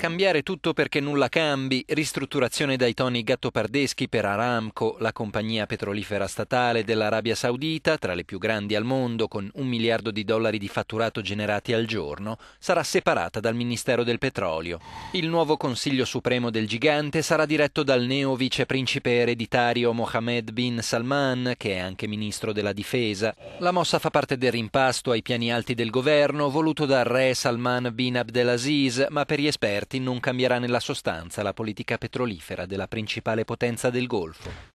Cambiare tutto perché nulla cambi, ristrutturazione dai toni gattopardeschi per Aramco, la compagnia petrolifera statale dell'Arabia Saudita, tra le più grandi al mondo, con un miliardo di dollari di fatturato generati al giorno, sarà separata dal Ministero del Petrolio. Il nuovo Consiglio Supremo del Gigante sarà diretto dal neo viceprincipe ereditario Mohammed bin Salman, che è anche ministro della Difesa. La mossa fa parte del rimpasto ai piani alti del governo voluto dal re Salman bin Abdelaziz, ma per gli esperti Martin non cambierà nella sostanza la politica petrolifera della principale potenza del Golfo.